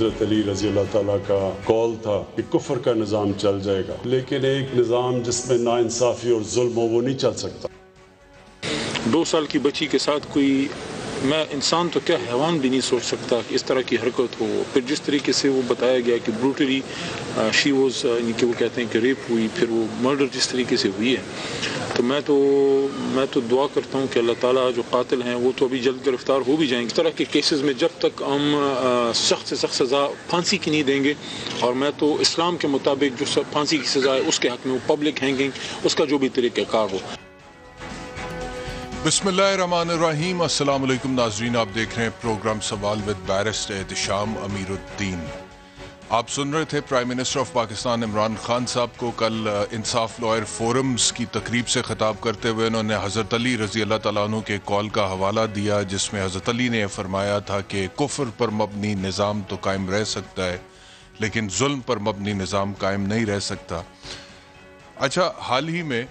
हज़रत अली रजी अल्लाह का कॉल था कि कुफर का निज़ाम चल जाएगा लेकिन एक निज़ाम जिसमें इंसाफी और जुल्म हो वो नहीं चल सकता दो साल की बच्ची के साथ कोई मैं इंसान तो क्या हैवान भी नहीं सोच सकता कि इस तरह की हरकत हो फिर जिस तरीके से वो बताया गया कि ब्रूटरी शी वॉज यानी कि वो कहते हैं कि रेप हुई फिर वो मर्डर जिस तरीके से हुई है तो मैं तो मैं तो दुआ करता हूँ कि अल्लाह ताला जो कातिल हैं वो तो अभी जल्द गिरफ्तार हो भी जाएंगे इस तरह के केसेस में जब तक हम सख्त से सख्त सज़ा फांसी की नहीं देंगे और मैं तो इस्लाम के मुताबिक जो फांसी की सज़ा है उसके हक में वो पब्लिक हैंगिंग उसका जो भी तरीक़ार हो बसमीम अल्लाम नाजरीन आप देख रहे हैं प्रोग्राम सवाल विद बैरिस्ट एहतशाम अमीरुद्दीन आप सुन रहे थे prime minister of Pakistan Imran Khan साहब को कल इंसाफ लॉयर फोरम्स की तकरीब से ख़ताब करते हुए उन्होंने हज़रत अली रज़ी अल्लाह तु के कॉल का हवाला दिया जिसमें हज़रत अली ने फरमाया था कि कुफर पर मबनी निज़ाम तो कायम रह सकता है लेकिन जुल्म पर मबनी निज़ाम कायम नहीं रह सकता अच्छा हाल ही में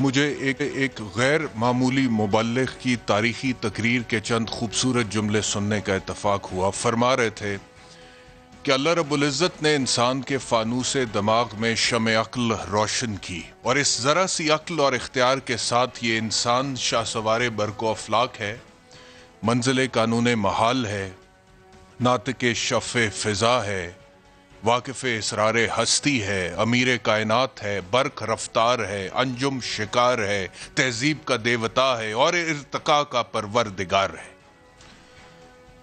मुझे एक एक गैर मामूली मुबल की तारीखी तकरीर के चंद खूबसूरत जुमले सुनने का इतफाक़ हुआ फरमा रहे थे कि अल्लाह रबुल्ज़त ने इंसान के फ़ानूस दिमाग में शम अक्ल रोशन की और इस ज़रा सी अक्ल और इख्तियार के साथ ये इंसान शाह सवार बरको अफलाक है मंजिल कानून महाल है नात के शफ़ फ़िज़ा है वाकिफ़ इसरार हस्ती है अमीर कायनात है बर्क रफ्तार है अंजुम शिकार है तहजीब का देवता है और इरतका का परवर दिगार है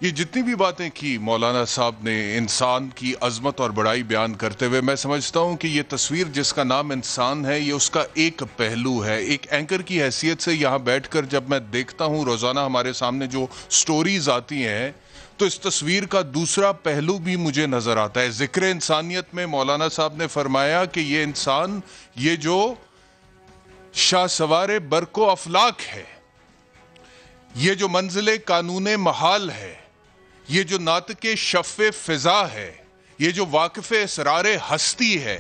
ये जितनी भी बातें की मौलाना साहब ने इंसान की अजमत और बड़ाई बयान करते हुए मैं समझता हूँ कि ये तस्वीर जिसका नाम इंसान है ये उसका एक पहलू है एक एंकर की हैसियत से यहाँ बैठकर जब मैं देखता हूँ रोज़ाना हमारे सामने जो स्टोरीज आती हैं तो इस तस्वीर का दूसरा पहलू भी मुझे नज़र आता है ज़िक्र इंसानियत में मौलाना साहब ने फरमाया कि ये इंसान ये जो शाह सवार बरको अफलाक है ये जो मंजिल कानून महाल है ये जो नातक शफ़ फ़िज़ा है ये जो वाकफ़ इसरार हस्ती है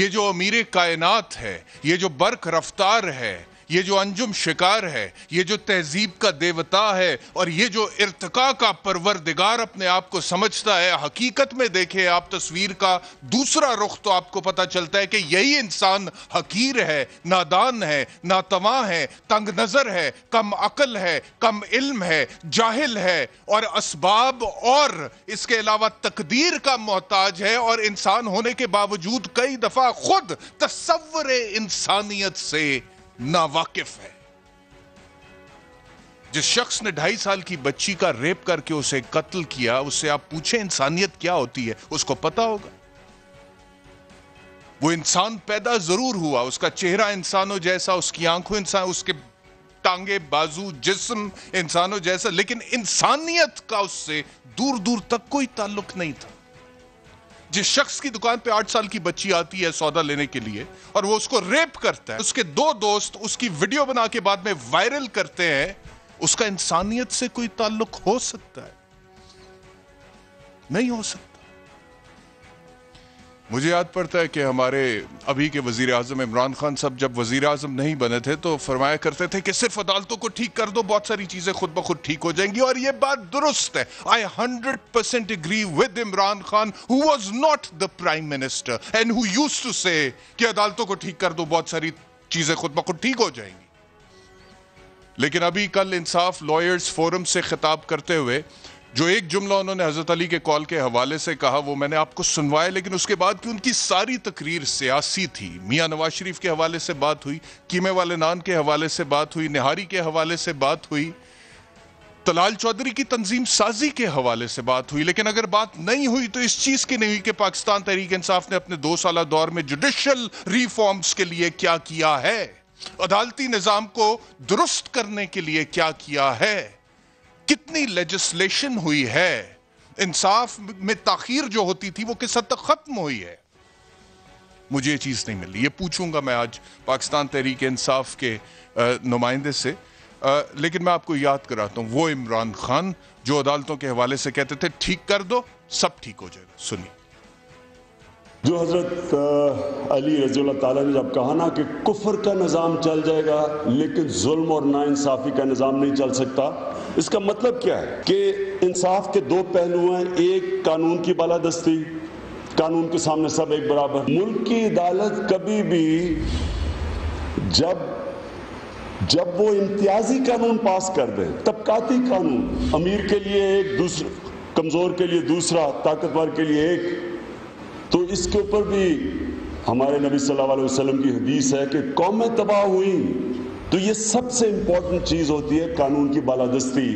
ये जो अमीर कायनात है ये जो बर्क रफ्तार है ये जो अंजुम शिकार है ये जो तहजीब का देवता है और ये जो इर्तका का परवरदिगार अपने आप को समझता है हकीकत में देखे आप तस्वीर का दूसरा रुख तो आपको पता चलता है कि यही इंसान हकीर है नादान है नातवा है तंग नज़र है कम अकल है कम इल्म है जाहिल है और इसबाब और इसके अलावा तकदीर का मोहताज है और इंसान होने के बावजूद कई दफ़ा खुद तस्वर इंसानियत से नावाकिफ है जिस शख्स ने ढाई साल की बच्ची का रेप करके उसे कत्ल किया उससे आप पूछे इंसानियत क्या होती है उसको पता होगा वो इंसान पैदा जरूर हुआ उसका चेहरा इंसानों जैसा उसकी आंखों इंसान उसके टांगे बाजू जिस्म इंसानों जैसा लेकिन इंसानियत का उससे दूर दूर तक कोई ताल्लुक नहीं था जिस शख्स की दुकान पे आठ साल की बच्ची आती है सौदा लेने के लिए और वो उसको रेप करता है उसके दो दोस्त उसकी वीडियो बना के बाद में वायरल करते हैं उसका इंसानियत से कोई ताल्लुक हो सकता है नहीं हो सकता मुझे याद पड़ता है कि हमारे अभी के वजीर अजम इमरान खान साहब जब वजीर अजम नहीं बने थे तो फरमाया करते थे कि सिर्फ अदालतों को ठीक कर दो बहुत सारी चीज़ें खुद ब खुद ठीक हो जाएंगी और ये बात दुरुस्त है I hundred percent agree with Imran Khan who was not the prime minister and who use to say कि अदालतों को ठीक कर दो बहुत सारी चीज़ें खुद ब खुद ठीक हो जाएंगी लेकिन अभी कल इंसाफ लॉयर्स फोरम से खिताब करते हुए जो एक जुमला उन्होंने हज़रत अली के कॉल के हवाले से कहा वो मैंने आपको सुनवाया लेकिन उसके बाद की उनकी सारी तकरीर सियासी थी मियाँ नवाज शरीफ के हवाले से बात हुई कीमे वाले नान के हवाले से बात हुई निहारी के हवाले से बात हुई तलाल चौधरी की तंजीम साजी के हवाले से बात हुई लेकिन अगर बात नहीं हुई तो इस चीज़ की नहीं हुई कि पाकिस्तान तहरीक इंसाफ ने अपने दो साल दौर में जुडिशल रिफॉर्म्स के लिए क्या किया है अदालती निज़ाम को दुरुस्त करने के लिए क्या किया है कितनी लेजिस्लेशन हुई है इंसाफ में ताखीर जो होती थी वो किस हद तक खत्म हुई है मुझे ये चीज़ नहीं मिली ये पूछूंगा मैं आज पाकिस्तान तहरीक इंसाफ के नुमाइंदे से आ, लेकिन मैं आपको याद कराता हूं वो इमरान खान जो अदालतों के हवाले से कहते थे ठीक कर दो सब ठीक हो जाएगा सुनिए जो हज़रत अली रजी ताली ने जब कहा ना कि कुफर का निज़ाम चल जाएगा लेकिन जुल्म और इंसाफी का निज़ाम नहीं चल सकता इसका मतलब क्या है कि इंसाफ के दो पहलू हैं एक कानून की बालादस्ती कानून के सामने सब एक बराबर मुल्क की अदालत कभी भी जब जब वो इम्तियाजी कानून पास कर दे तबकाती कानून अमीर के लिए एक दूसरा कमज़ोर के लिए दूसरा ताकतवर के लिए एक तो इसके ऊपर भी हमारे नबी सल्लल्लाहु अलैहि वसल्लम की हदीस है कि कौमें तबाह हुई तो ये सबसे इंपॉर्टेंट चीज़ होती है कानून की बालादस्ती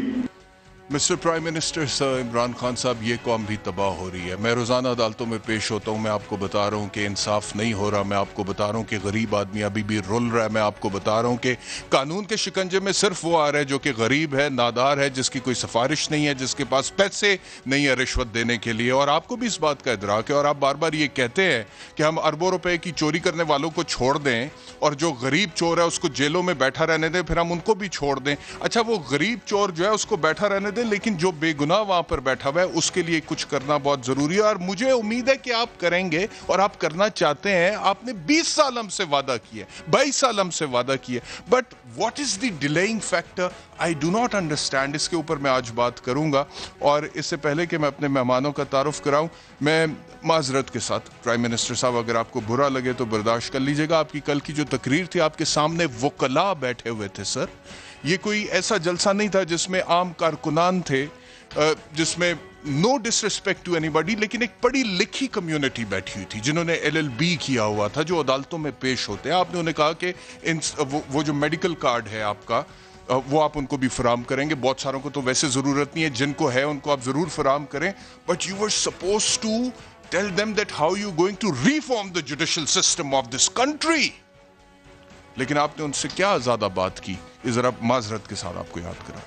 mister prime minister sir Imran Khan साहब ये कौम तो भी तबाह हो रही है मैं रोज़ाना अदालतों में पेश होता हूँ मैं आपको बता रहा हूँ कि इंसाफ नहीं हो रहा मैं आपको बता रहा हूँ कि गरीब आदमी अभी भी रुल रहा है मैं आपको बता रहा हूँ कि कानून के शिकंजे में सिर्फ वो आ रहा है जो कि गरीब है नादार है जिसकी कोई सिफारिश नहीं है जिसके पास पैसे नहीं है रिश्वत देने के लिए और आपको भी इस बात का इतराक है और आप बार बार ये कहते हैं कि हम अरबों रुपये की चोरी करने वालों को छोड़ दें और जो गरीब चोर है उसको जेलों में बैठा रहने दें फिर हम उनको भी छोड़ दें अच्छा वो गरीब चोर जो है उसको बैठा रहने दे लेकिन जो बेगुनाह वहां पर बैठा हुआ है उसके लिए कुछ करना बहुत जरूरी है और मुझे उम्मीद है कि आप करेंगे और आप करना चाहते हैं आपने 20 साल हमसे वादा किया है 22 साल हमसे वादा किया but what is the delaying factor I do not understand इसके ऊपर मैं आज बात करूंगा और इससे पहले कि मैं अपने मेहमानों का तारफ कराऊं मैं माजरत के साथ प्राइम मिनिस्टर साहब अगर आपको बुरा लगे तो बर्दाश्त कर लीजिएगा आपकी कल की जो तकरीर थी आपके सामने वो कला बैठे हुए थे सर ये कोई ऐसा जलसा नहीं था जिसमें आम कारकुनान थे जिसमें नो डिसरिस्पेक्ट टू एनीबॉडी लेकिन एक पढ़ी लिखी कम्युनिटी बैठी हुई थी जिन्होंने एलएलबी किया हुआ था जो अदालतों में पेश होते हैं आपने उन्हें कहा कि इन वो, वो जो मेडिकल कार्ड है आपका वो आप उनको भी फराम करेंगे बहुत सारों को तो वैसे ज़रूरत नहीं है जिनको है उनको आप ज़रूर फराम करें but you are suppose to tell them that how you going to reform the judicial system of this country लेकिन आपने उनसे क्या ज़्यादा बात की ज़रा माजरत के साथ आपको याद करा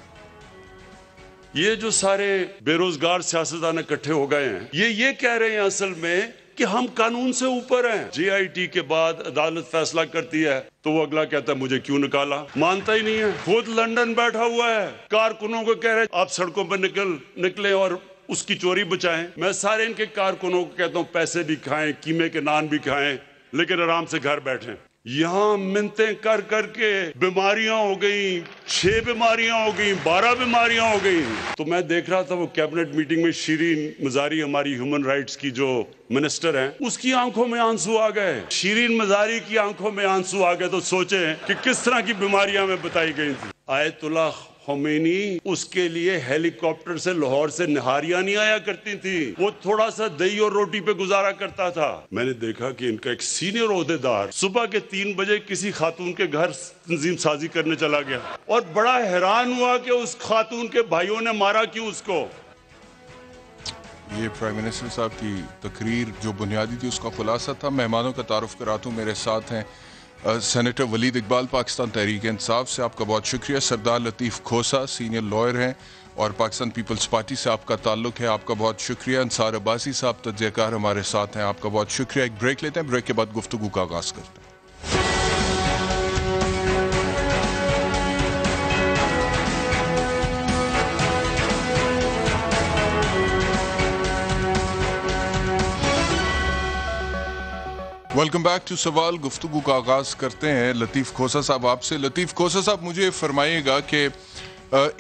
ये जो सारे बेरोजगार सियासतदान इकट्ठे हो गए हैं ये ये कह रहे हैं असल में कि हम कानून से ऊपर हैं जीआईटी के बाद अदालत फैसला करती है तो वो अगला कहता है मुझे क्यों निकाला मानता ही नहीं है खुद लंदन बैठा हुआ है कारकुनों को कह रहे हैं आप सड़कों पर निकल निकले और उसकी चोरी बचाएं मैं सारे इनके कारकुनों को कहता हूँ पैसे भी खाएं कीमे के नान भी खाएं लेकिन आराम से घर बैठे यहाँ मिनते कर कर करके बीमारियां हो गई छह बीमारियां हो गई बारह बीमारियां हो गई तो मैं देख रहा था वो कैबिनेट मीटिंग में शीरीन मजारी हमारी ह्यूमन राइट्स की जो मिनिस्टर हैं उसकी आंखों में आंसू आ गए शीरीन मजारी की आंखों में आंसू आ गए तो सोचे कि किस तरह की बीमारियां में बताई गई थी आयतुल्ला खोमेनी उसके लिए हेलीकॉप्टर से लाहौर से निहारियां नहीं आया करती थी वो थोड़ा सा दही और रोटी पे गुजारा करता था मैंने देखा कि इनका एक सीनियर अहदेदार सुबह के तीन बजे किसी खातून के घर तंजीम साजी करने चला गया और बड़ा हैरान हुआ कि उस खातून के भाइयों ने मारा क्यों उसको ये प्राइम मिनिस्टर साहब की तकरीर जो बुनियादी थी उसका खुलासा था मेहमानों का तारफ हूँ मेरे साथ हैं सेनेटर वलीद इकबाल पाकिस्तान तहरीक इंसाफ से आपका बहुत शुक्रिया सरदार लतीफ़ खोसा सीनियर लॉयर हैं और पाकिस्तान पीपल्स पार्टी से आपका ताल्लुक है आपका बहुत शुक्रिया अंसार अब्बासी साहब तजयकार हमारे साथ हैं आपका बहुत शुक्रिया एक ब्रेक लेते हैं ब्रेक के बाद गुफ्तु का आगाज़ करते हैं वेलकम बैक टू सवाल गुफ्तु का आगाज़ करते हैं लतीफ़ खोसा साहब आपसे लतीफ़ खोसा साहब मुझे फरमाइएगा कि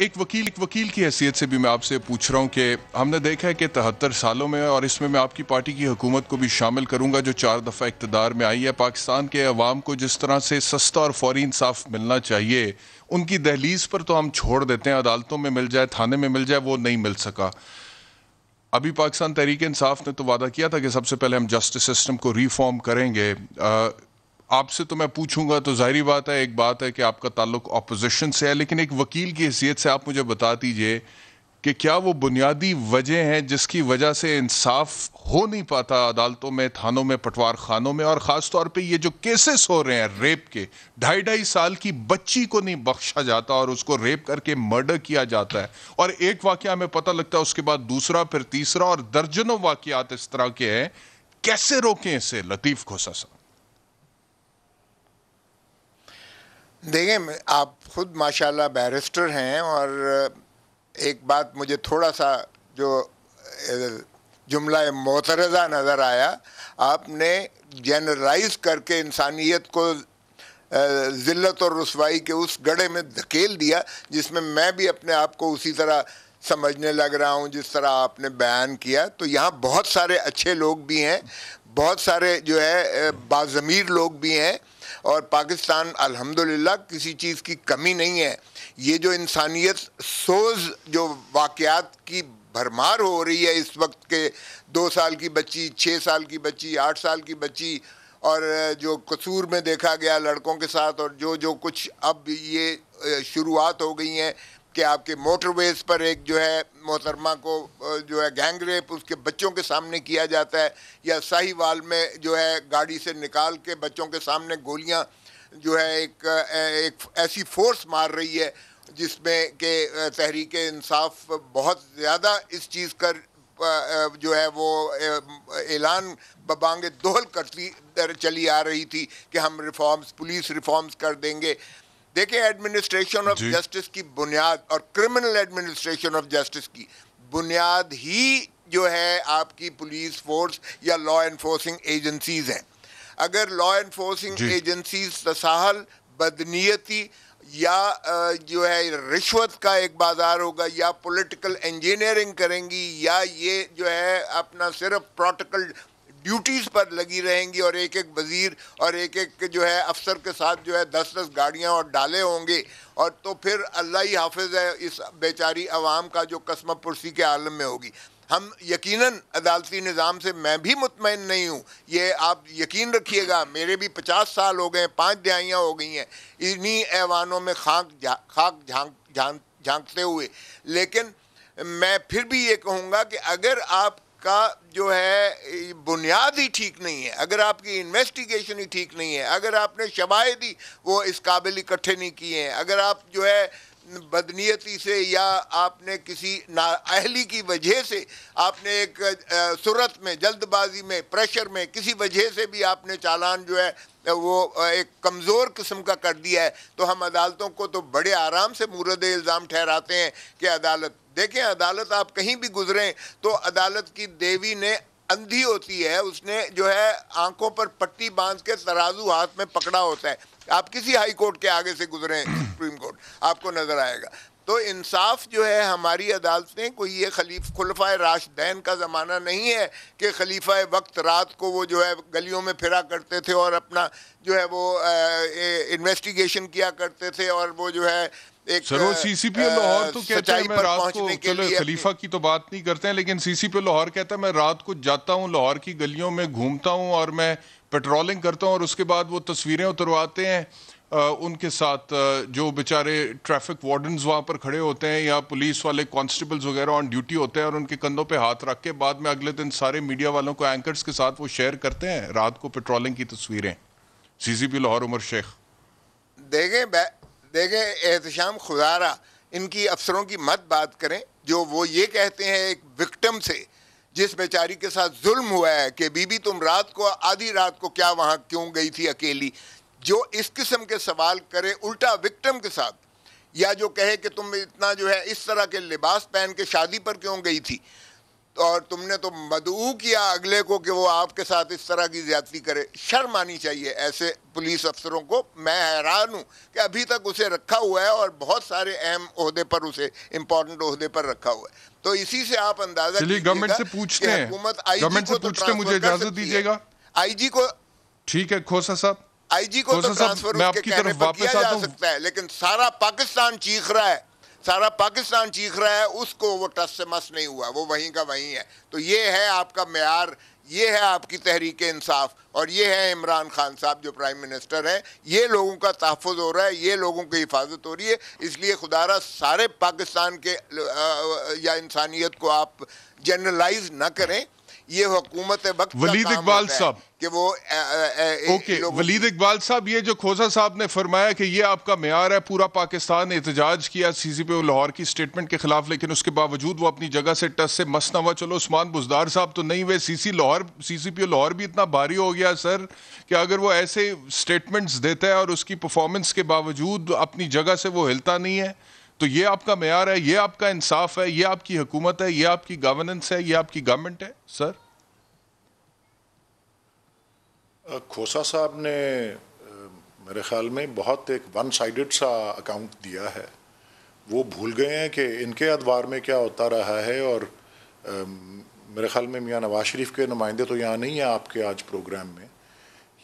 एक वकील एक वकील की हैसियत से भी मैं आपसे पूछ रहा हूँ कि हमने देखा है कि तिहत्तर सालों में और इसमें मैं आपकी पार्टी की हुकूमत को भी शामिल करूँगा जो चार दफ़ा इकतदार में आई है पाकिस्तान के अवाम को जिस तरह से सस्ता और फौरी इंसाफ मिलना चाहिए उनकी दहलीज पर तो हम छोड़ देते हैं अदालतों में मिल जाए थाने में मिल जाए वो नहीं मिल सका अभी पाकिस्तान तहरीक इंसाफ ने तो वादा किया था कि सबसे पहले हम जस्टिस सिस्टम को रिफॉर्म करेंगे आपसे तो मैं पूछूंगा तो जाहिर बात है एक बात है कि आपका ताल्लुक अपोजिशन से है लेकिन एक वकील की हैसियत से आप मुझे बता दीजिए कि क्या वो बुनियादी वजह हैं जिसकी वजह से इंसाफ हो नहीं पाता अदालतों में थानों में पटवार खानों में और ख़ास तौर पे ये जो केसेस हो रहे हैं रेप के ढाई ढाई साल की बच्ची को नहीं बख्शा जाता और उसको रेप करके मर्डर किया जाता है और एक वाक़ हमें पता लगता है उसके बाद दूसरा फिर तीसरा और दर्जनों वाक़ात इस तरह के हैं कैसे रोकें इसे लतीफ़ खोसा साहब देखें आप खुद माशाल्लाह बैरिस्टर हैं और एक बात मुझे थोड़ा सा जो जुमला मोतरजा नज़र आया आपने जनरलाइज करके इंसानियत को ज़िलत और रसवाई के उस गड़े में धकेल दिया जिसमें मैं भी अपने आप को उसी तरह समझने लग रहा हूँ जिस तरह आपने बयान किया तो यहाँ बहुत सारे अच्छे लोग भी हैं बहुत सारे जो है बाज़मीर लोग भी हैं और पाकिस्तान अल्हम्दुलिल्लाह किसी चीज़ की कमी नहीं है ये जो इंसानियत सोज जो वाक़ात की भरमार हो रही है इस वक्त के दो साल की बच्ची छः साल की बच्ची आठ साल की बच्ची और जो कसूर में देखा गया लड़कों के साथ और जो जो कुछ अब ये शुरुआत हो गई हैं कि आपके मोटरवेज पर एक जो है मोहतरमा को जो है गैंग रेप उसके बच्चों के सामने किया जाता है या साहिवाल में जो है गाड़ी से निकाल के बच्चों के सामने गोलियां जो है एक एक ऐसी फोर्स मार रही है जिसमें के तहरीक इंसाफ बहुत ज़्यादा इस चीज़ का जो है वो ऐलान बबांग दोहल करती चली आ रही थी कि हम रिफॉर्म्स पुलिस रिफॉर्म्स कर देंगे देखिए एडमिनिस्ट्रेशन ऑफ जस्टिस की बुनियाद और क्रिमिनल एडमिनिस्ट्रेशन ऑफ जस्टिस की बुनियाद ही जो है आपकी पुलिस फोर्स या लॉ इन्फोर्सिंग एजेंसीज हैं अगर लॉ एनफोर्सिंग एजेंसीज तसाहल बदनीयती या जो है रिश्वत का एक बाज़ार होगा या पॉलिटिकल इंजीनियरिंग करेंगी या ये जो है अपना सिर्फ प्रोटोकल ड्यूटीज़ पर लगी रहेंगी और एक एक वज़ीर और एक एक जो है अफसर के साथ जो है दस दस गाड़ियाँ और डाले होंगे और तो फिर अल्लाह ही हाफिज है इस बेचारी आवाम का जो कस्म पुरसी के आलम में होगी हम यकीनन अदालती निज़ाम से मैं भी मुतमिन नहीं हूँ ये आप यकीन रखिएगा मेरे भी पचास साल हो गए पाँच दहाइयाँ हो गई हैं इन्हीं ऐवानों में खाक जा, खाक झांक झांक झांकते हुए लेकिन मैं फिर भी ये कहूँगा कि अगर आप का जो है बुनियाद ही ठीक नहीं है अगर आपकी इन्वेस्टिगेशन ही ठीक नहीं है अगर आपने शवाहद ही वो इस काबिल इकट्ठे नहीं किए हैं अगर आप जो है बदनीयती से या आपने किसी नाअहली की वजह से आपने एक सूरत में जल्दबाजी में प्रेशर में किसी वजह से भी आपने चालान जो है वो एक कमज़ोर किस्म का कर दिया है तो हम अदालतों को तो बड़े आराम से मुरद इल्ज़ाम ठहराते हैं कि अदालत देखें अदालत आप कहीं भी गुजरें तो अदालत की देवी ने अंधी होती है उसने जो है आंखों पर पट्टी बांध के तराजू हाथ में पकड़ा होता है आप किसी हाई कोर्ट के आगे से गुजरे सुप्रीम कोर्ट आपको नजर आएगा तो इंसाफ जो है हमारी अदालतें कोई ये खलीफ खुलफा राशदैन का ज़माना नहीं है कि खलीफा वक्त रात को वो जो है गलियों में फिरा करते थे और अपना जो है वो इन्वेस्टिगेशन किया करते थे और वो जो है एक सरो सीसीपी लाहौर तो कहता है मैं रात को चलो खलीफा की तो बात नहीं करते हैं लेकिन सीसीपी लाहौर कहता है मैं रात को जाता हूँ लाहौर की गलियों में घूमता हूँ और मैं पेट्रोलिंग करता हूँ और उसके बाद वो तस्वीरें उतरवाते हैं आ, उनके साथ जो बेचारे ट्रैफिक वार्डन वहाँ पर खड़े होते हैं या पुलिस वाले कॉन्स्टेबल्स वगैरह ऑन ड्यूटी होते हैं और उनके कंधों पे हाथ रख के बाद में अगले दिन सारे मीडिया वालों को एंकर्स के साथ वो शेयर करते हैं रात को पेट्रोलिंग की तस्वीरें पी लाहौर उमर शेख देखें देखें एहतम खुदारा इनकी अफसरों की मत बात करें जो वो ये कहते हैं एक विक्टम से जिस बेचारी के साथ जुल्म हुआ है कि बीबी तुम रात को आधी रात को क्या वहाँ क्यों गई थी अकेली जो इस किस्म के सवाल करे उल्टा विक्टम के साथ या जो कहे कि तुम इतना जो है इस तरह के लिबास पहन के शादी पर क्यों गई थी और तुमने तो मदऊ किया अगले को कि वो आपके साथ इस तरह की ज्यादती करे शर्म आनी चाहिए ऐसे पुलिस अफसरों को मैं हैरान हूँ कि अभी तक उसे रखा हुआ है और बहुत सारे अहम अहदे पर उसे इम्पोर्टेंट अहदे पर रखा हुआ है तो इसी से आप अंदाजा गवर्नमेंट से पूछते हैं तो पूछते मुझे इजाजत दीजिएगा जी को ठीक है खोसा साहब आईजी को तो ट्रांसफर किया जा सकता है लेकिन सारा पाकिस्तान चीख रहा है सारा पाकिस्तान चीख रहा है उसको वो टस से मस नहीं हुआ वो वहीं का वहीं है तो ये है आपका मैार ये है आपकी तहरीक इंसाफ और ये है इमरान खान साहब जो प्राइम मिनिस्टर हैं ये लोगों का तहफ़ हो रहा है ये लोगों की हिफाजत हो रही है इसलिए खुदारा सारे पाकिस्तान के या इंसानियत को आप जनरलाइज ना करें ये हुकूमत वक्त वलीद इकबाल साहब कि वो ओके वलीद इकबाल साहब ये जो खोजा साहब ने फरमाया कि ये आपका मैार है पूरा पाकिस्तान ने एहतजाज किया सी सी पी लाहौर की स्टेटमेंट के खिलाफ लेकिन उसके बावजूद वो अपनी जगह से टस से मस्त ना हुआ चलो उस्मान बुजदार साहब तो नहीं हुए C C Lahore C C P Lahore भी इतना भारी हो गया सर कि अगर वो ऐसे स्टेटमेंट्स देता है और उसकी परफॉर्मेंस के बावजूद अपनी जगह से वो हिलता नहीं है तो ये आपका मैार है ये आपका इंसाफ है ये आपकी हुकूमत है ये आपकी गवर्नेंस है ये आपकी गवर्नमेंट है सर खोसा साहब ने मेरे ख्याल में बहुत एक वन साइडेड सा अकाउंट दिया है वो भूल गए हैं कि इनके अदवार में क्या होता रहा है और मेरे ख्याल में मियाँ नवाज शरीफ के नुमाइंदे तो यहाँ नहीं हैं आपके आज प्रोग्राम में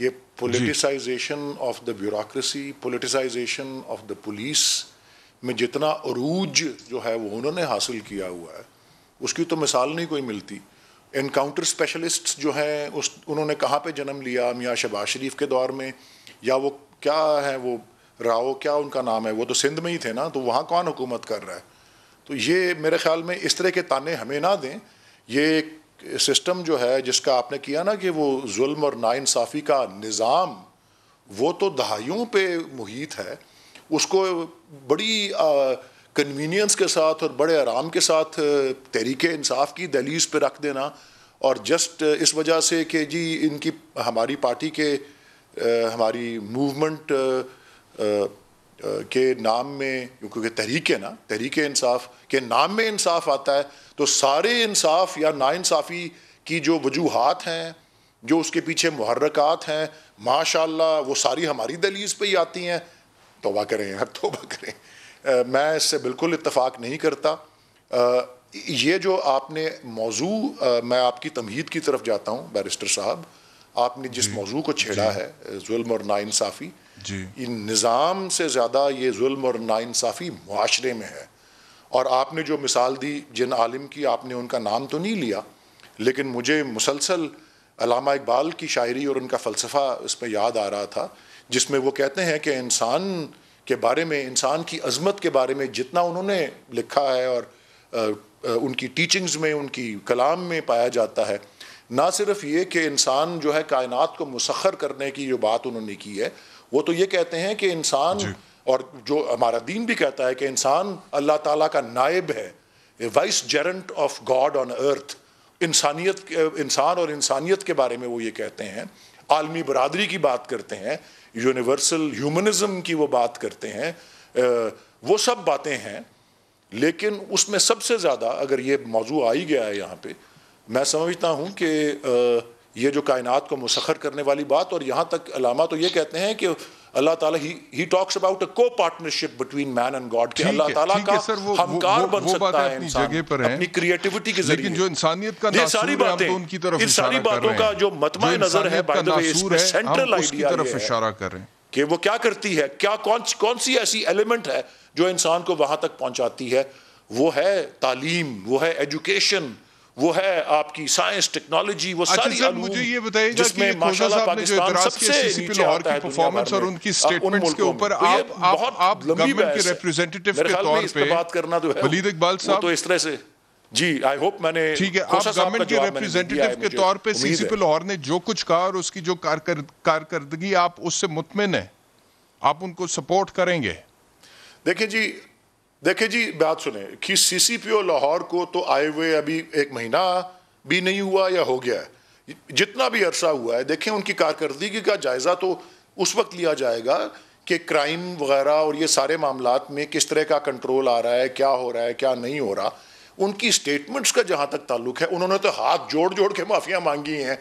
ये politicisation of the bureaucracy politicisation of the police में जितना अरूज जो है वो उन्होंने हासिल किया हुआ है उसकी तो मिसाल नहीं कोई मिलती इनकाउंटर स्पेशलिस्ट्स जो हैं उस उन्होंने कहाँ पे जन्म लिया मियाँ शबाज शरीफ के दौर में या वो क्या है वो राव क्या उनका नाम है वो तो सिंध में ही थे ना तो वहाँ कौन हुकूमत कर रहा है तो ये मेरे ख्याल में इस तरह के ताने हमें ना दें ये एक सिस्टम जो है जिसका आपने किया ना कि वो जुल्म और नाानसाफ़ी का निज़ाम वो तो दहाइयों पर मुहित है उसको बड़ी कन्वीनियंस के साथ और बड़े आराम के साथ तहरीक इंसाफ की दहलीज पर रख देना और जस्ट इस वजह से कि जी इनकी हमारी पार्टी के हमारी मूवमेंट के नाम में क्योंकि तहरीक है ना तहरीक इंसाफ के नाम में इंसाफ आता है तो सारे इंसाफ या नाानसाफ़ी की जो वजूहत हैं जो उसके पीछे महरक़ात हैं माशा वो सारी हमारी दलीज पर ही आती हैं तोबा करें यार तोबा करें आ, मैं इससे बिल्कुल इतफाक़ नहीं करता आ, ये जो आपने मौजू मैं आपकी तमहीद की तरफ जाता हूँ बैरिस्टर साहब आपने जिस मौजू को छेड़ा है जुल्म और नाानसाफ़ी इन निज़ाम से ज़्यादा ये जुल्म और नाानसाफ़ी माशरे में है और आपने जो मिसाल दी जिन आलिम की आपने उनका नाम तो नहीं लिया लेकिन मुझे मुसलसल अलामा इकबाल की शायरी और उनका फ़लसफ़ा इस पर याद आ रहा था जिसमें वो कहते हैं कि इंसान के बारे में इंसान की अजमत के बारे में जितना उन्होंने लिखा है और उनकी टीचिंग्स में उनकी कलाम में पाया जाता है ना सिर्फ ये कि इंसान जो है कायनात को मुसखर करने की जो बात उन्होंने की है वो तो ये कहते हैं कि इंसान और जो हमारा दीन भी कहता है कि इंसान अल्लाह ताला का नायब है vicegerent of God on earth इंसानियत इंसान और इंसानियत के बारे में वो ये कहते हैं आलमी बरदरी की बात करते हैं यूनिवर्सल ह्यूमनिज़म की वो बात करते हैं वो सब बातें हैं लेकिन उसमें सबसे ज़्यादा अगर ये मौजू आ ही गया है यहाँ पर मैं समझता हूँ कि ये जो कायनात को मुसखर करने वाली बात और यहाँ तक अलामा तो ये कहते हैं कि अल्लाह ताला ही he talks about a co partnership between man and God कि अल्लाह ताला का सर, वो, हमकार वो, बन वो सकता है इंसान अपनी क्रिएटिविटी के जरिए लेकिन जो इंसानियत का ये सारी तो उनकी तरफ इन सारी बातों का जो मतमय नजर है बाय द वे इसमें सेंट्रल आईडिया की तरफ इशारा कर रहे हैं कि वो क्या करती है क्या कौन कौन सी ऐसी एलिमेंट है जो इंसान को वहां तक पहुंचाती है वो है तालीम वो है एजुकेशन वो है आपकी साइंस टेक्नोलॉजी वो सारी सर, मुझे ये बताइए जिसमें माशाल्लाह पाकिस्तान सबसे नीचे आता परफॉर्मेंस और उनकी स्टेटमेंट्स के ऊपर तो आप बहुत आप गवर्नमेंट के रिप्रेजेंटेटिव के तौर पे बात करना तो है वलीद इकबाल तो साहब तो इस तरह से जी आई होप मैंने ठीक है आप गवर्नमेंट के रिप्रेजेंटेटिव के तौर पे सीसीपी लाहौर ने जो कुछ कहा और उसकी जो कारकर्दगी आप उससे मुतमिन है आप उनको सपोर्ट करेंगे देखिए जी देखिए जी बात सुने कि सीसीपीओ लाहौर को तो आए हुए अभी एक महीना भी नहीं हुआ या हो गया है जितना भी अरसा हुआ है देखें उनकी कारकर्दगी का जायज़ा तो उस वक्त लिया जाएगा कि क्राइम वगैरह और ये सारे मामला में किस तरह का कंट्रोल आ रहा है क्या हो रहा है क्या नहीं हो रहा उनकी स्टेटमेंट्स का जहाँ तक ताल्लुक है उन्होंने तो हाथ जोड़ जोड़ के माफिया मांगी हैं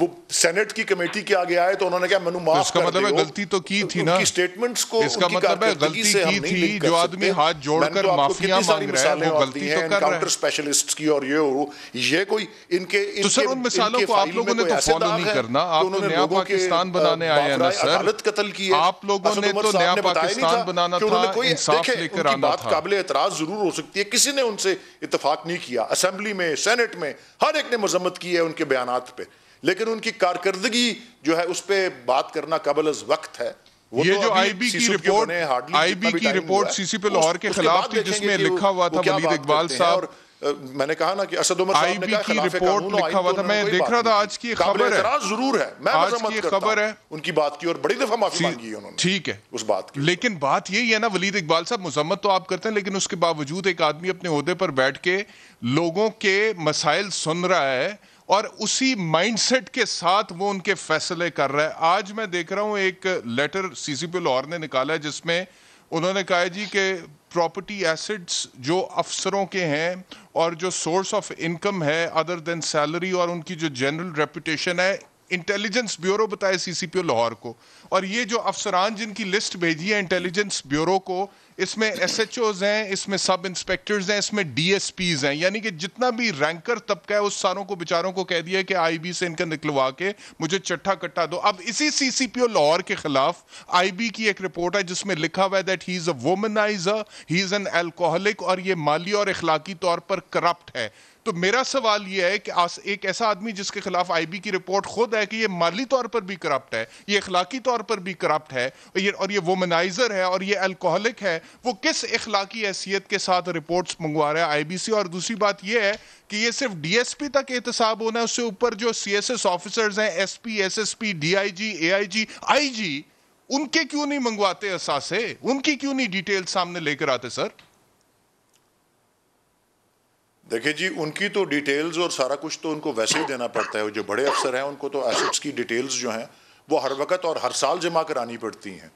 वो सेनेट की कमेटी के आगे आए तो उन्होंने क्या मनु माफ तो इसका मतलब गलती तो की थी ना स्टेटमेंट्स को इसका मतलब है गलती से की थी जो आदमी हाथ जोड़कर तो माफिया मांग रहा है वो गलती तो कर रहा है स्पेशलिस्ट की और ये हो ये कोई इनके तो सर उन मिसालों को आप लोगों ने तो फॉलो नहीं करना आप तो नया पाकिस्तान बनाने आए हैं ना सर अदालत कत्ल की आप लोगों ने तो नया पाकिस्तान बनाना था इंसाफ लेकर आना था काबिल एतराज जरूर हो सकती है किसी ने उनसे इतफाक नहीं किया असम्बली में सेनेट में हर एक ने मजम्मत की है उनके बयान पर लेकिन उनकी कारकर्दगी जो है उस पर बात करना कबल अज वक्त है ये तो जो आईबी की रिपोर्ट आईबी की रिपोर्ट सीसी पे लाहौर के खिलाफ थी जिसमें लिखा हुआ था वलीद इकबाल साहब मैंने कहा ना कि असद उमर साहब ने कहा की रिपोर्ट लिखा हुआ तो था मैं देख रहा था आज की खबर है जरूर है मैं आज की खबर है उनकी बात की और बड़ी दफा माफी मांगी है उन्होंने ठीक है उस बात की लेकिन बात यही है ना वलीद इकबाल साहब मुजम्मत तो आप करते हैं लेकिन उसके बावजूद एक आदमी अपने अहदे पर बैठ के लोगों के मसाइल सुन रहा है और उसी माइंडसेट के साथ वो उनके फैसले कर रहा है आज मैं देख रहा हूँ एक लेटर सीसीपी लाहौर ने निकाला है जिसमें उन्होंने कहा है जी के प्रॉपर्टी एसेट्स जो अफसरों के हैं और जो सोर्स ऑफ इनकम है अदर देन सैलरी और उनकी जो जनरल रेपुटेशन है इंटेलिजेंस ब्यूरो बताया सीसीपीओ लाहौर को और ये जो अफसरान जिनकी लिस्ट भेजी है इंटेलिजेंस ब्यूरो को इसमें एसएचओज हैं इसमें सब इंस्पेक्टर्स हैं इसमें डीएसपीज हैं यानी कि जितना भी रैंकर तबका है उस सारों को बेचारों को कह दिया कि आईबी से इनका निकलवा के मुझे चट्ठा कट्टा दो अब इसी सीसीपीओ लाहौर के खिलाफ आईबी की एक रिपोर्ट है जिसमें लिखा हुआ है that he is a womaniser he is an alcoholic और ये माली और इखलाकी तौर पर करप्ट है तो मेरा सवाल यह है कि एक ऐसा आदमी जिसके खिलाफ आईबी की रिपोर्ट खुद है कि यह माली तौर पर भी करप्ट है यह अखलाकी तौर पर भी करप्ट है और ये और वोमनाइजर है और ये अल्कोहलिक है वो किस अखलाकी हैसियत के साथ रिपोर्ट्स मंगवा रहा है आईबीसी और दूसरी बात यह है कि ये सिर्फ डीएसपी तक एहतसाब होना है उससे ऊपर जो सीएसएस ऑफिसर्स हैं SP SSP DIG AIG IG उनके क्यों नहीं मंगवाते असासे उनकी क्यों नहीं डिटेल सामने लेकर आते सर देखिए जी उनकी तो डिटेल्स और सारा कुछ तो उनको वैसे ही देना पड़ता है जो बड़े अफसर हैं उनको तो एसेट्स की डिटेल्स जो हैं वो हर वक्त और हर साल जमा करानी पड़ती हैं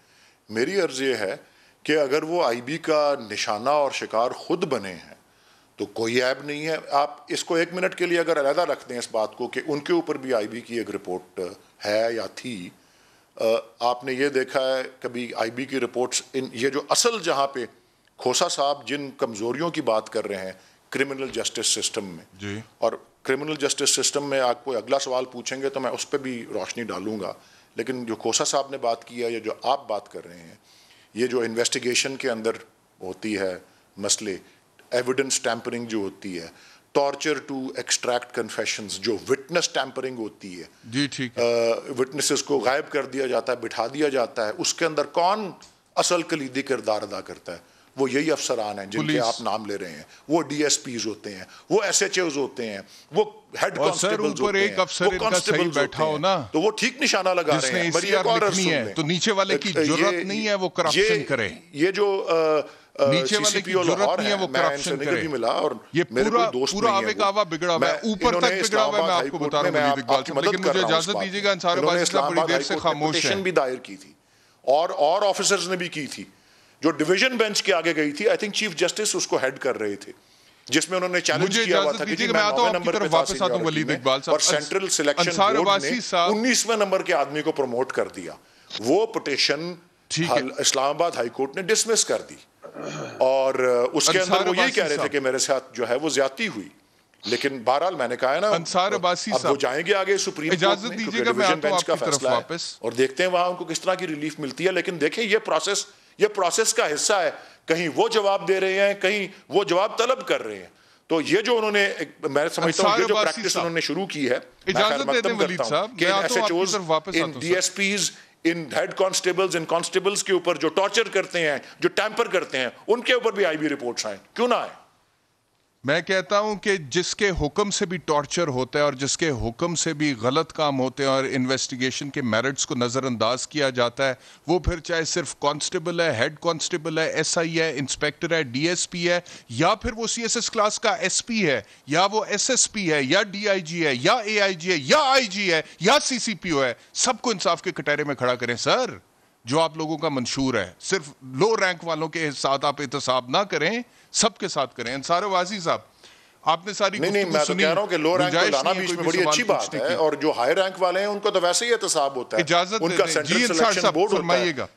मेरी अर्ज़ ये है कि अगर वो आईबी का निशाना और शिकार खुद बने हैं तो कोई ऐब नहीं है आप इसको एक मिनट के लिए अगर अलहदा रख दें इस बात को कि उनके ऊपर भी आई की एक रिपोर्ट है या थी आपने ये देखा है कभी आई की रिपोर्ट्स इन ये जो असल जहाँ पे खोसा साहब जिन कमज़ोरियों की बात कर रहे हैं क्रिमिनल जस्टिस सिस्टम में जी और क्रिमिनल जस्टिस सिस्टम में आप कोई अगला सवाल पूछेंगे तो मैं उस पर भी रोशनी डालूंगा लेकिन जो खोसा साहब ने बात की है या जो आप बात कर रहे हैं ये जो इन्वेस्टिगेशन के अंदर होती है मसले एविडेंस टैम्परिंग जो होती है टॉर्चर टू एक्सट्रैक्ट कन्फेशन जो विटनेस टैम्परिंग होती है जी ठीक विटनेसेस को गायब कर दिया जाता है बिठा दिया जाता है उसके अंदर कौन असल कलीदी किरदार अदा करता है वो यही अफसरान हैं जिनके आप नाम ले रहे हैं वो डीएसपीज होते हैं वो एसएचओज होते हैं वो हेड कॉन्स्टेबल बैठा हो ना तो वो ठीक निशाना लगा रहे हैं e है तो नीचे वाले की जरूरत नहीं है वो करप्शन करे ये जो नीचे वाले की जरूरत नहीं है वो करप्शन करे मिला और ये पूरा पूरा आवेगावा बिगड़ा हुआ है ऊपर तक बिगड़ा हुआ है मैं आपको बता रहा हूँ इकबाल साहब लेकिन मुझे इजाजत दीजिएगा अंसार बड़ी देर से खामोश भी दायर की थी और और ऑफिसर्स ने भी की थी जो डिवीजन बेंच के आगे गई थी आई थिंक चीफ जस्टिस उसको हेड कर रहे थे जिसमें उन्होंने चैलेंज किया हुआ था कि मैं आता हूं नंबर पे वापस आता हूं वलीद इकबाल साहब और सेंट्रल सिलेक्शन बोर्ड ने 19वें नंबर के आदमी को प्रमोट कर दिया वो पिटीशन इस्लामाबाद हाई कोर्ट ने डिसमिस कर दी और उसके अंदर वो यही कह रहे थे कि मेरे साथ जो है वो ज्यादती हुई लेकिन बहरहाल मैंने कहा है ना अंसार अब्बासी साहब वो जाएंगे आगे सुप्रीम कोर्ट इजाजत दीजिएगा बेंच का फैसला है और देखते हैं वहां उनको किस तरह की रिलीफ मिलती है लेकिन देखें ये प्रोसेस ये प्रोसेस का हिस्सा है कहीं वो जवाब दे रहे हैं कहीं वो जवाब तलब कर रहे हैं तो ये जो उन्होंने मैं समझता हूँ अच्छा, जो प्रैक्टिस उन्होंने शुरू की है तो इन इन हेड कांस्टेबल्स इन कांस्टेबल्स के ऊपर जो टॉर्चर करते हैं जो टैंपर करते हैं उनके ऊपर भी आईबी रिपोर्ट्स आए क्यों ना आए मैं कहता हूं कि जिसके हुक्म से भी टॉर्चर होता है और जिसके हुक्म से भी गलत काम होते हैं और इन्वेस्टिगेशन के मेरिट्स को नज़रअंदाज किया जाता है वो फिर चाहे सिर्फ कांस्टेबल है हेड कांस्टेबल है एसआई है इंस्पेक्टर है डीएसपी है या फिर वो सीएसएस क्लास का एसपी है या वो एसएसपी है या डी है या ए है या आई है या सी है सबको इंसाफ के कटहरे में खड़ा करें सर जो आप लोगों का मंशूर है सिर्फ लो रैंक वालों के साथ आप एहतसाब ना करें सबके साथ करें अंसार वाजी साहब आपने सारी नहीं, नहीं मैं तो कह रहा हूं कि लो रैंक बीच में बड़ी अच्छी बात है और जो हाई रैंक वाले हैं उनका तो वैसे ही एहतसाब होता है इजाजत उनका सेंट्रल बोर्ड फरमाइएगा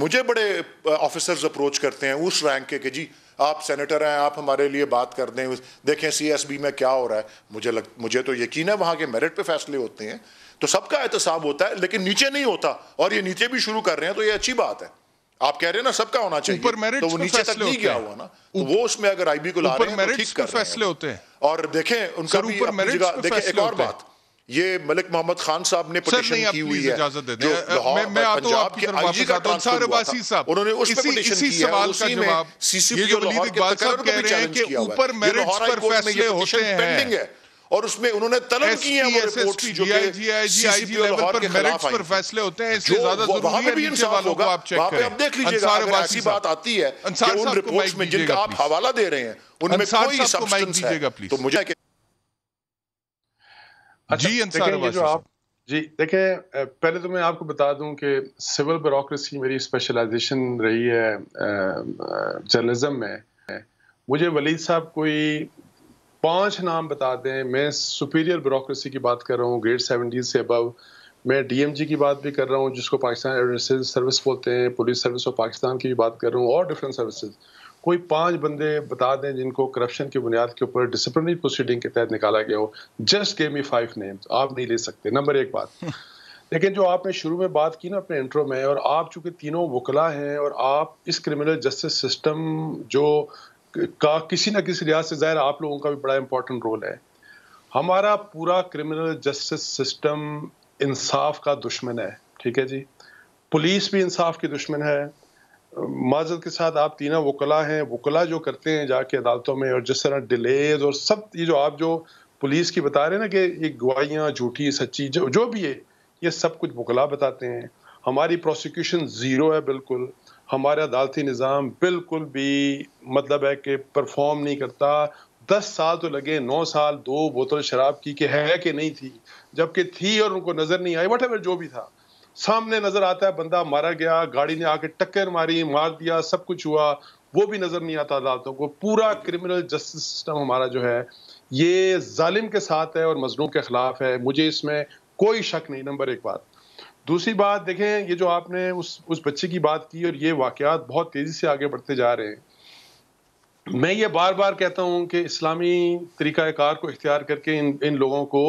मुझे बड़े ऑफिसर्स अप्रोच करते हैं उस रैंक के जी आप सेनेटर हैं आप हमारे लिए बात कर दें देखें सीएसबी में क्या हो रहा है मुझे लग, मुझे तो यकीन है वहाँ के मेरिट पे फैसले होते हैं तो सबका एहतसाब होता है लेकिन नीचे नहीं होता और ये नीचे भी शुरू कर रहे हैं तो ये अच्छी बात है आप कह रहे हैं ना सबका होना चाहिए तो वो नीचे तक नहीं गया हुआ ना तो वो उसमें अगर आईबी को ला रहे हैं तो ठीक कर फैसले होते हैं और देखें उनका भी अपनी जगह देखें एक और बात ये मलिक मोहम्मद खान साहब ने पटिशन की हुई है इजाजत दे मैं मैं आता हूं आपकी तरफ वापस आता हूं सारे हुआ साहब उन्होंने उस पे पिटीशन की है का जवाब सीसीपी और लीग के तकरर को भी चैलेंज किया हुआ है ये लाहौर हाई कोर्ट में ये पेंडिंग है और उसमें उन्होंने तलब की है वो रिपोर्ट्स जो सीसीपी लाहौर के खिलाफ पर फैसले होते हैं इससे ज्यादा वहां पे भी को आप चेक करें आप देख लीजिएगा अगर ऐसी बात आती है कि उन रिपोर्ट्स में जिनका आप हवाला दे रहे हैं उनमें कोई सब्सटेंस है तो मुझे अच्छा, जी अंसार जी देखें पहले तो मैं आपको बता दूं कि सिविल ब्यूरोक्रेसी मेरी स्पेशलाइजेशन रही है जर्नलिज्म में मुझे वलीद साहब कोई पांच नाम बता दें मैं सुपीरियर ब्यूरोसी की बात कर रहा हूँ ग्रेड सेवेंटीज से अबव मैं डीएमजी की बात भी कर रहा हूँ जिसको पाकिस्तान एडमिनिस्ट्रेशन सर्विस बोलते हैं पुलिस सर्विस ऑफ पाकिस्तान की भी बात कर रहा हूँ और डिफरेंट सर्विसेज कोई पांच बंदे बता दें जिनको करप्शन की बुनियाद के ऊपर डिसिप्लिनरी प्रोसीडिंग के तहत निकाला गया हो just gimme five names आप नहीं ले सकते नंबर एक बात लेकिन जो आपने शुरू में बात की ना अपने इंट्रो में और आप चूंकि तीनों वकला हैं और आप इस क्रिमिनल जस्टिस सिस्टम जो का किसी ना किसी लिहाज से ज़ाहिर आप लोगों का भी बड़ा इंपॉर्टेंट रोल है हमारा पूरा क्रिमिनल जस्टिस सिस्टम इंसाफ का दुश्मन है ठीक है जी पुलिस भी इंसाफ की दुश्मन है माजद के साथ आप तीनों वकला हैं वकला जो करते हैं जाके अदालतों में और जिस तरह डिलेज और सब ये जो आप जो पुलिस की बता रहे हैं ना कि ये गवाहियाँ झूठी सच्ची जो जो भी है ये सब कुछ वकला बताते हैं हमारी प्रोसिक्यूशन ज़ीरो है बिल्कुल हमारा अदालती निज़ाम बिल्कुल भी मतलब है कि परफॉर्म नहीं करता दस साल तो लगे नौ साल दो बोतल शराब की कि है कि नहीं थी जबकि थी और उनको नज़र नहीं आई वट जो भी था सामने नज़र आता है बंदा मारा गया गाड़ी ने आके टक्कर मारी मार दिया सब कुछ हुआ वो भी नज़र नहीं आता अदालतों को पूरा क्रिमिनल जस्टिस सिस्टम हमारा जो है ये जालिम के साथ है और मजलूम के ख़िलाफ़ है मुझे इसमें कोई शक नहीं नंबर एक बात दूसरी बात देखें ये जो आपने उस उस बच्चे की बात की और ये वाकयात बहुत तेज़ी से आगे बढ़ते जा रहे हैं मैं ये बार बार कहता हूँ कि इस्लामी तरीक़ाकार को इख्तियार करके इन इन लोगों को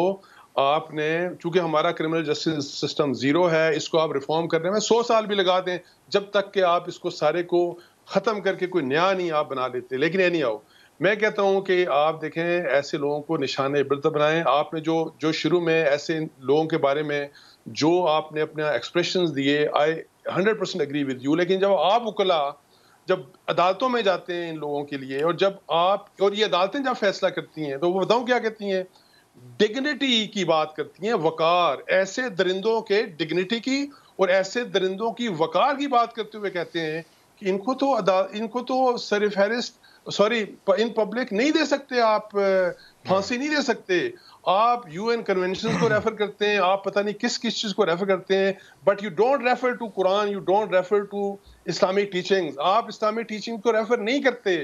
आपने चूंकि हमारा क्रिमिनल जस्टिस सिस्टम ज़ीरो है इसको आप रिफॉर्म करने में सौ साल भी लगा दें जब तक कि आप इसको सारे को ख़त्म करके कोई नया नहीं आप बना लेते लेकिन ये नहीं आओ मैं कहता हूं कि आप देखें ऐसे लोगों को निशान इबरत बनाएं आपने जो जो शुरू में ऐसे लोगों के बारे में जो आपने अपने एक्सप्रेशन दिए I hundred percent agree with you लेकिन जब आप उकला जब अदालतों में जाते हैं इन लोगों के लिए और जब आप और ये अदालतें जब फैसला करती हैं तो वो बताऊँ क्या कहती हैं डिग्निटी की बात करती हैं वकार ऐसे दरिंदों के डिग्निटी की और ऐसे दरिंदों की वकार की बात करते हुए कहते हैं कि इनको तो अदाल इनको तो सर फहरिस्त सॉरी इन पब्लिक नहीं दे सकते आप फांसी नहीं दे सकते आप यूएन कन्वेंशन को रेफर करते हैं आप पता नहीं किस किस चीज को रेफर करते हैं but you don't refer to Quran you don't refer to Islamic teachings आप इस्लामिक टीचिंग को रेफर नहीं करते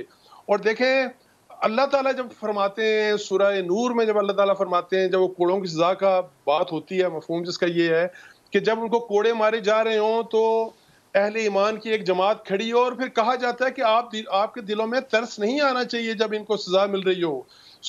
और देखें अल्लाह ताला जब फरमाते हैं सूरह नूर में जब अल्लाह ताला फरमाते हैं जब वो कोड़ों की सजा का बात होती है मफहम जिसका ये है कि जब उनको कोड़े मारे जा रहे हों तो अहल ईमान की एक जमात खड़ी हो और फिर कहा जाता है कि आप आपके दिलों में तरस नहीं आना चाहिए जब इनको सजा मिल रही हो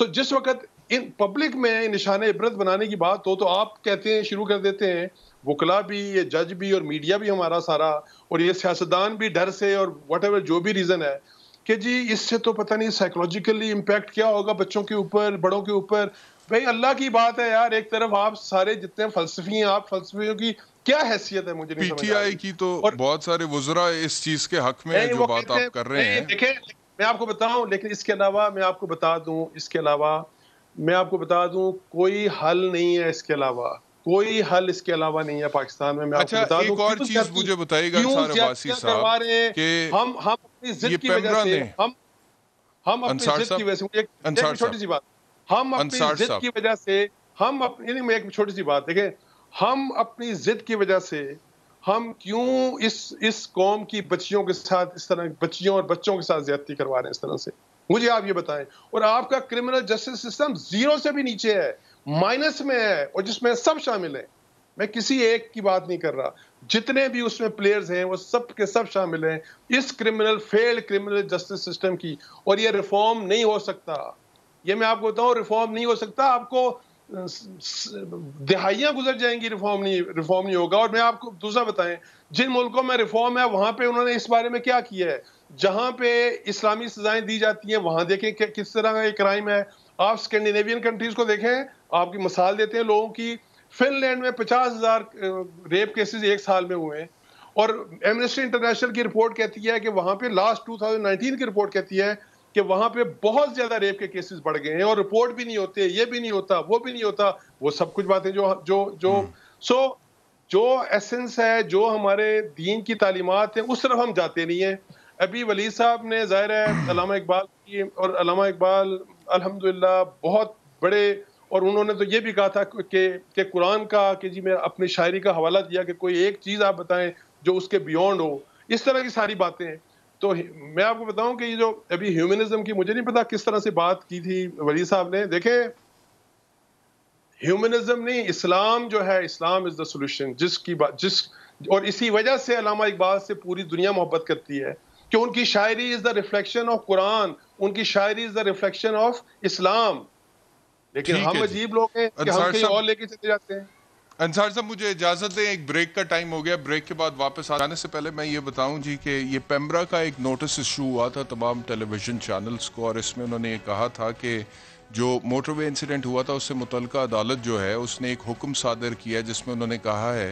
सो जिस वक्त इन पब्लिक में निशान इबरत बनाने की बात हो तो आप कहते हैं शुरू कर देते हैं वकला भी ये जज भी और मीडिया भी हमारा सारा और ये सियासतदान भी डर से और वट जो भी रीज़न है कि जी इससे तो पता नहीं साइकोलॉजिकली इम्पेक्ट क्या होगा बच्चों के ऊपर बड़ों के ऊपर भाई अल्लाह की बात है यार एक तरफ आप सारे जितने फलसफी हैं आप फलसफियों की क्या हैसियत है मुझे पीटीआई की तो और, बहुत सारे वजरा इस चीज के हक में जो बात आप कर रहे हैं देखे मैं आपको बताऊं लेकिन इसके अलावा मैं आपको बता दूं इसके अलावा मैं आपको बता दूं कोई हल नहीं है इसके अलावा कोई हल इसके अलावा नहीं है पाकिस्तान में मैं अच्छा, आपको बता दूं एक और चीज मुझे बताइएगा हम हम अपनी जिद की वजह से हम हम अपनी जिद की वजह से एक छोटी सी बात हम अपनी जिद की वजह से हम अपनी एक छोटी सी बात देखें हम अपनी जिद की वजह से हम क्यों इस इस कौम की बच्चियों के साथ इस तरह बच्चियों और बच्चों के साथ ज्यादती करवा रहे हैं इस तरह से मुझे आप ये बताएं और आपका क्रिमिनल जस्टिस सिस्टम जीरो से भी नीचे है माइनस में है और जिसमें सब शामिल है मैं किसी एक की बात नहीं कर रहा जितने भी उसमें प्लेयर्स हैं वो सब के सब शामिल हैं इस criminal field criminal justice system की और ये रिफॉर्म नहीं हो सकता ये मैं आपको बताऊं रिफॉर्म नहीं हो सकता आपको दिहाइयां गुजर जाएंगी रिफॉर्म नहीं रिफॉर्म नहीं होगा और मैं आपको दूसरा बताएं जिन मुल्कों में रिफॉर्म है वहां पे उन्होंने इस बारे में क्या किया है जहां पे इस्लामी सजाएं दी जाती हैं वहां देखें कि किस तरह का ये क्राइम है आप स्कैंडिनेवियन कंट्रीज को देखें आपकी मिसाल देते हैं लोगों की फिनलैंड में पचास हजार रेप केसेस एक साल में हुए हैं और एमनेस्टी इंटरनेशनल की रिपोर्ट कहती है कि वहां पे लास्ट टू की रिपोर्ट कहती है कि वहां पे बहुत ज्यादा रेप के केसेस बढ़ गए हैं और रिपोर्ट भी नहीं होते ये भी नहीं होता वो भी नहीं होता वो सब कुछ बातें जो जो जो हम्म। सो so, जो एसेंस है जो हमारे दीन की तालीमत है उस तरफ हम जाते नहीं हैं अभी वली साहब ने जाहिर है हम्म। अलामा इकबाल की और अलामा इकबाल अल्हम्दुलिल्लाह बहुत बड़े और उन्होंने तो ये भी कहा था कि कि कुरान का कि जी मैं अपनी शायरी का हवाला दिया कि कोई एक चीज़ आप बताएं जो उसके बियॉन्ड हो इस तरह की सारी बातें हैं तो मैं आपको बताऊं कि ये जो अभी ह्यूमनिज्म की मुझे नहीं पता किस तरह से बात की थी वली साहब ने देखें ह्यूमनिज्म नहीं इस्लाम जो है इस्लाम इज़ द सोल्यूशन जिसकी बात जिस और इसी वजह से अलामा इकबाल से पूरी दुनिया मोहब्बत करती है कि उनकी शायरी is the reflection of Quran उनकी शायरी is the reflection of Islam लेकिन हम अजीब लोग हैं कि हम कहीं और लेके चले जाते हैं अंसार साहब मुझे इजाज़त दें एक ब्रेक का टाइम हो गया ब्रेक के बाद वापस आ जाने से पहले मैं ये बताऊं जी कि ये पेम्ब्रा का एक नोटिस इशू हुआ था तमाम टेलीविज़न चैनल्स को और इसमें उन्होंने ये कहा था कि जो मोटरवे इंसिडेंट हुआ था उससे मुतलका अदालत जो है उसने एक हुक्म सादर किया जिसमें उन्होंने कहा है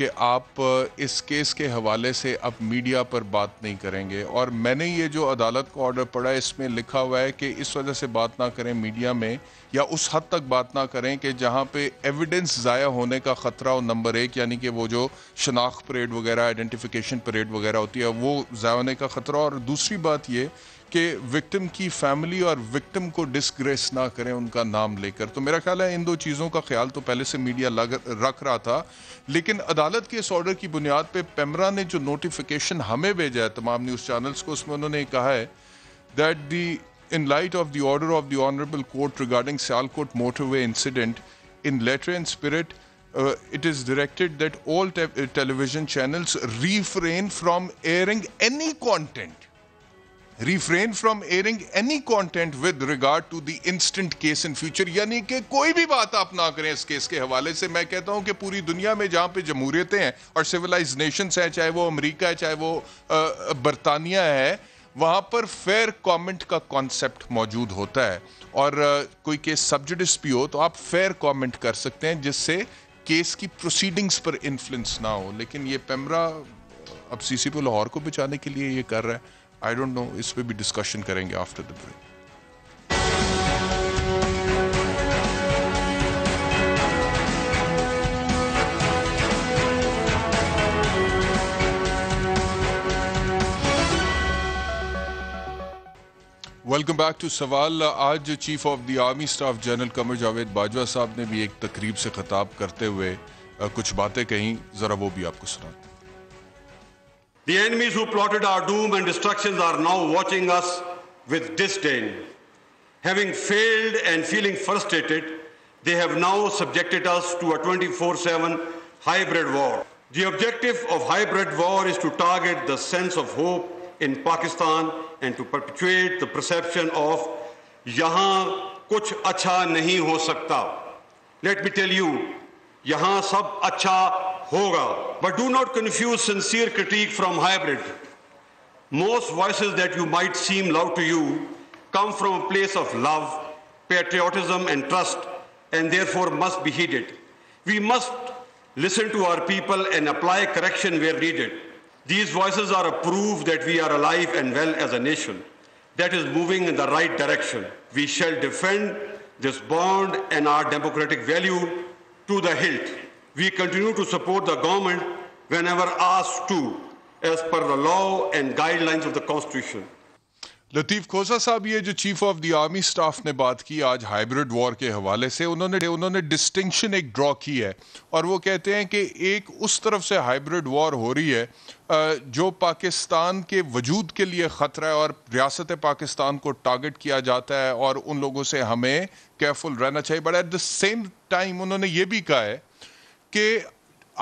कि आप इस केस के हवाले से अब मीडिया पर बात नहीं करेंगे और मैंने ये जो अदालत का ऑर्डर पढ़ा है इसमें लिखा हुआ है कि इस वजह से बात ना करें मीडिया में या उस हद तक बात ना करें कि जहाँ पे एविडेंस ज़ाया होने का ख़तरा हो नंबर एक यानी कि वो जो शनाख्त परेड वगैरह आइडेंटिफिकेशन परेड वगैरह होती है वो ज़ाया होने का ख़तरा और दूसरी बात ये कि विक्टिम की फैमिली और विक्टिम को डिसग्रेस ना करें उनका नाम लेकर तो मेरा ख्याल है इन दो चीज़ों का ख्याल तो पहले से मीडिया लग रख रहा था लेकिन अदालत के इस ऑर्डर की बुनियाद पे पेमरा ने जो नोटिफिकेशन हमें भेजा है तमाम न्यूज़ चैनल्स को उसमें उन्होंने कहा है that the in light of the order of the honourable court regarding Sialkot motorway incident in letter and spirit uh, it is directed that all te television channels refrain from airing any content refrain from airing any content with regard to the instant case in future यानी कि कोई भी बात आप ना करें इस case के हवाले से मैं कहता हूं कि पूरी दुनिया में जहां पे जमहूरियतें हैं और सिविलाइज नेशंस हैं चाहे वो अमेरिका है चाहे वो बरतानिया है वहां पर फेयर कमेंट का कॉन्सेप्ट मौजूद होता है और कोई केस सब्जिडिस भी हो तो आप फेयर कॉमेंट कर सकते हैं जिससे केस की प्रोसीडिंग्स पर इंफ्लुंस ना हो लेकिन ये पेमरा अब सी पी लाहौर को बचाने के लिए ये कर रहा है आई डोंट नो इस पर भी डिस्कशन करेंगे after the break welcome back to Sawal आज chief of the army staff general Qamar Javed Bajwa साहब ने भी एक तकरीब से खिताब करते हुए कुछ बातें कहीं ज़रा वो भी आपको सुनाते The enemies who plotted our doom and destructions are now watching us with disdain. Having failed and feeling frustrated, they have now subjected us to a 24 7 hybrid war. The objective of hybrid war is to target the sense of hope in Pakistan and to perpetuate the perception of yahan kuch acha nahi ho sakta. Let me tell you, yahan sab acha hoga. But do not confuse sincere critique from hybrid. Most voices that you might seem loud to you come from a place of love, patriotism, and trust, and therefore must be heeded. We must listen to our people and apply correction where needed. These voices are a proof that we are alive and well as a nation that is moving in the right direction. We shall defend this bond and our democratic value to the hilt. We continue to support the government whenever asked to, as per the law and guidelines of the Constitution. Latif खोसा साहब ये जो chief of the army staff ने बात की आज hybrid war के हवाले से उन्होंने उन्होंने डिस्टिंक्शन एक ड्रॉ की है और वो कहते हैं कि एक उस तरफ से हाइब्रिड वॉर हो रही है जो पाकिस्तान के वजूद के लिए ख़तरा है और रियासत पाकिस्तान को टारगेट किया जाता है और उन लोगों से हमें केयरफुल रहना चाहिए but at the same time उन्होंने ये भी कहा है कि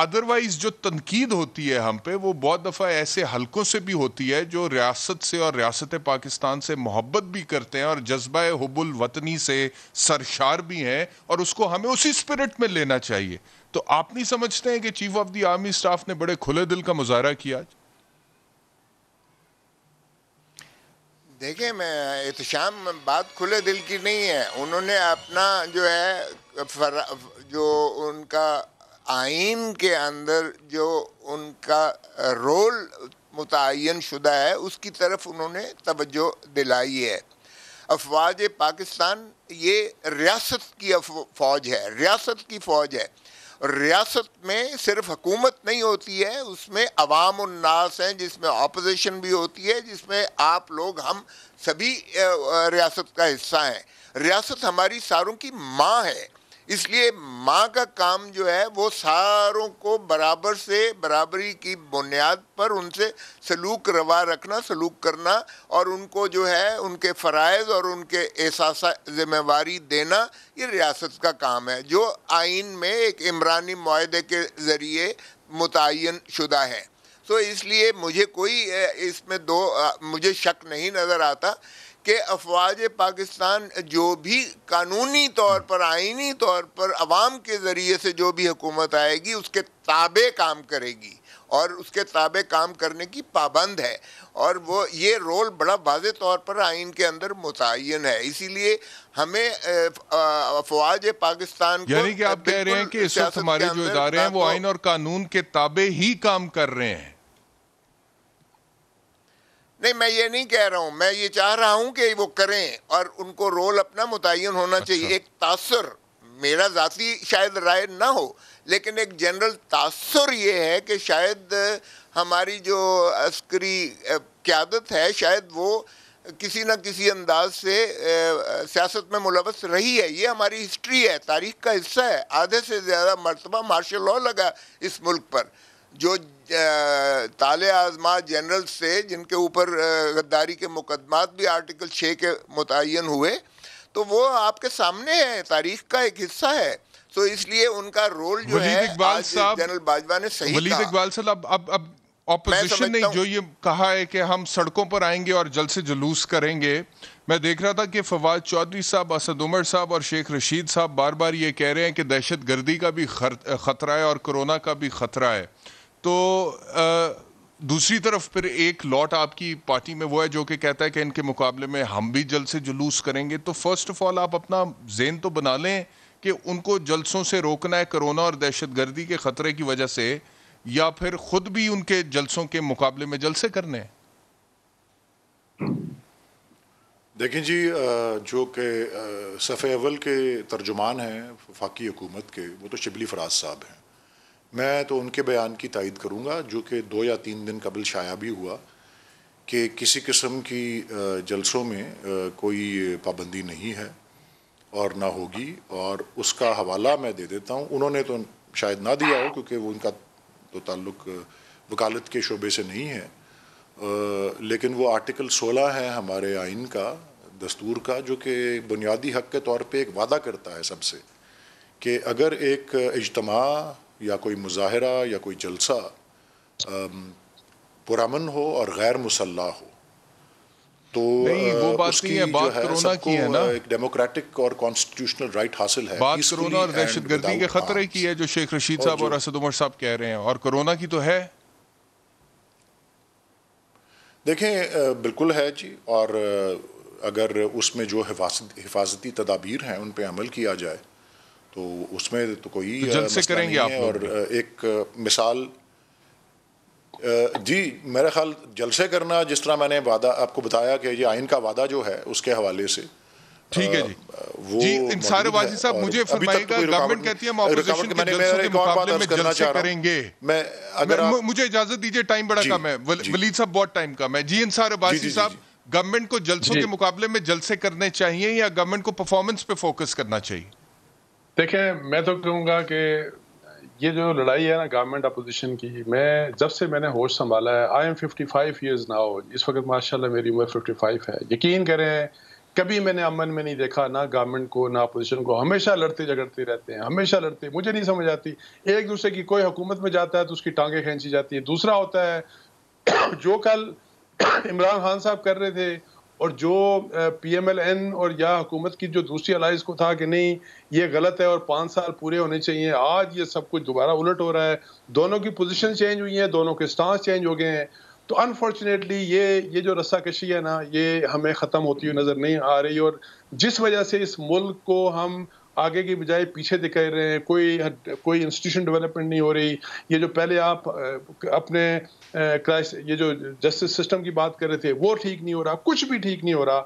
अदरवाइज जो तनकीद होती है हम पे वो बहुत दफ़ा ऐसे हलकों से भी होती है जो रियासत से और रियासत पाकिस्तान से मोहब्बत भी करते हैं और जज्बा हबुल वतनी से सरशार भी हैं और उसको हमें उसी स्पिरिट में लेना चाहिए तो आप नहीं समझते हैं कि chief of the army staff ने बड़े खुले दिल का मुजाहरा किया देखिए मैं एहतशाम बात खुले दिल की नहीं है उन्होंने अपना जो है जो उनका आइन के अंदर जो उनका रोल मुतन शुदा है उसकी तरफ उन्होंने तवज्जो दिलाई है अफवाज पाकिस्तान ये रियासत की फ़ौज है रियासत की फ़ौज है रियासत में सिर्फ हकूमत नहीं होती है उसमें अवाम उन्नास हैं जिसमें अपोजिशन भी होती है जिसमें आप लोग हम सभी रियासत का हिस्सा हैं रियासत हमारी सारों की माँ है इसलिए माँ का काम जो है वो सारों को बराबर से बराबरी की बुनियाद पर उनसे सलूक रवा रखना सलूक करना और उनको जो है उनके फ़रज़ और उनके एहसास जिम्मेवारी देना ये रियासत का काम है जो आइन में एक इमरानी माहे के ज़रिए मुतन शुदा है तो इसलिए मुझे कोई इसमें दो मुझे शक नहीं नज़र आता कि अफवाज पाकिस्तान जो भी कानूनी तौर पर आइनी तौर पर अवाम के ज़रिए से जो भी हुकूमत आएगी उसके ताबे काम करेगी और उसके ताबे काम करने की पाबंद है और वो ये रोल बड़ा वाज तौर पर आइन के अंदर मुतन है इसीलिए हमें अफवाज पाकिस्तान यानी कि आप कह रहे हैं कि इस वक्त हमारे जो इदारे हैं वो आइन और कानून के ताबे ही काम कर रहे हैं नहीं मैं ये नहीं कह रहा हूँ मैं ये चाह रहा हूँ कि वो करें और उनको रोल अपना मुतन होना अच्छा। चाहिए एक तासर मेरा ज़ाती शायद राय ना हो लेकिन एक जनरल तासर ये है कि शायद हमारी जो अस्करी क्यादत है शायद वो किसी न किसी अंदाज से सियासत में मुलवस रही है ये हमारी हिस्ट्री है तारीख का हिस्सा है आधे से ज़्यादा मरतबा मार्शल लॉ लगा इस मुल्क पर जो ताले आजमा जनरल्स से जिनके ऊपर गद्दारी के मुकदमात भी आर्टिकल छः के मुतन हुए तो वो आपके सामने है तारीख का एक हिस्सा है तो इसलिए उनका रोल जो है इकबाल साहब जनरल बाजवा ने सही वलीद इकबाल साहब अब अब ऑपोजिशन ने जो ये कहा है कि हम सड़कों पर आएंगे और जल से जुलूस करेंगे मैं देख रहा था कि फवाद चौधरी साहब असद उमर साहब और शेख रशीद साहब बार बार ये कह रहे हैं कि दहशत गर्दी का भी खतरा है और कोरोना का भी खतरा है तो दूसरी तरफ फिर एक लॉट आपकी पार्टी में वो है जो कि कहता है कि इनके मुकाबले में हम भी जल से जुलूस करेंगे तो फर्स्ट ऑफ ऑल आप अपना जेन तो बना लें कि उनको जलसों से रोकना है कोरोना और दहशत गर्दी के ख़तरे की वजह से या फिर खुद भी उनके जलसों के मुकाबले में जलसे करने देखें जी जो के सफ़े अवल के तर्जुमान हैं फाकी हुकूमत के वो तो शिबली फराज साहब हैं मैं तो उनके बयान की तायद करूँगा जो कि दो या तीन दिन कबल शाया भी हुआ कि किसी किस्म की जलसों में कोई पाबंदी नहीं है और ना होगी और उसका हवाला मैं दे देता हूँ उन्होंने तो शायद ना दिया हो क्योंकि वो उनका तो ताल्लुक वकालत के शोबे से नहीं है लेकिन वो आर्टिकल 16 है हमारे आइन का दस्तूर का जो कि बुनियादी हक के तौर पे एक वादा करता है सबसे कि अगर एक इजतमा या कोई मुजाहरा या कोई जलसा पुरामन हो और गैर मुसल्ला हो तो नहीं, वो बात उसकी है, बात जो है, की है ना एक डेमोक्रेटिक और कॉन्स्टिट्यूशनल राइट हासिल है बात कोरोना और दहशतगर्दी के खतरे की है जो शेख रशीद साहब और असद उमर साहब कह रहे हैं और कोरोना की तो है देखें बिल्कुल है जी और अगर उसमें जो हिफाजती तदाबीर हैं उन पर अमल किया जाए तो उसमें तो कोई तो जल्द से करेंगे आप और एक मिसाल जी मेरा ख्याल जलसे करना जिस तरह मैंने वादा आपको बताया कि ये आइन का वादा जो है उसके हवाले से ठीक है जी वो जी सारे वाजी साहब मुझे तो फरमाएगा गवर्नमेंट कहती है हम ऑपोजिशन के जलसों के मुकाबले में जलसे करेंगे मैं अगर मुझे इजाजत दीजिए टाइम बड़ा कम है वलीद साहब बहुत टाइम कम है जी इंसार वाजी साहब गवर्नमेंट को जलसों के मुकाबले में जलसे करने चाहिए या गवर्नमेंट को परफॉर्मेंस पे फोकस करना चाहिए देखें मैं तो कहूँगा कि ये जो लड़ाई है ना गवर्नमेंट अपोजिशन की मैं जब से मैंने होश संभाला है I am fifty five years ना हो इस वक्त माशाल्लाह मेरी उम्र फिफ्टी फाइव है यकीन करें कभी मैंने अमन में नहीं देखा ना गवर्नमेंट को ना अपोजिशन को हमेशा लड़ते झगड़ते रहते हैं हमेशा लड़ते मुझे नहीं समझ आती एक दूसरे की कोई हुकूमत में जाता है तो उसकी टांगे खींची जाती है दूसरा होता है जो कल इमरान खान साहब कर रहे थे और जो पी एम एल एन और या हुकूमत की जो दूसरी अलाइज को था कि नहीं ये गलत है और पाँच साल पूरे होने चाहिए आज ये सब कुछ दोबारा उलट हो रहा है दोनों की पोजीशन चेंज हुई है दोनों के स्टांस चेंज हो गए हैं तो अनफॉर्चुनेटली ये ये जो रस्सा कशी है ना ये हमें ख़त्म होती हुई नज़र नहीं आ रही और जिस वजह से इस मुल्क को हम आगे की बजाय पीछे दिख रहे हैं कोई कोई इंस्टीट्यूशन डेवलपमेंट नहीं हो रही ये जो पहले आप अपने क्राइस ये जो जस्टिस सिस्टम की बात कर रहे थे वो ठीक नहीं हो रहा कुछ भी ठीक नहीं हो रहा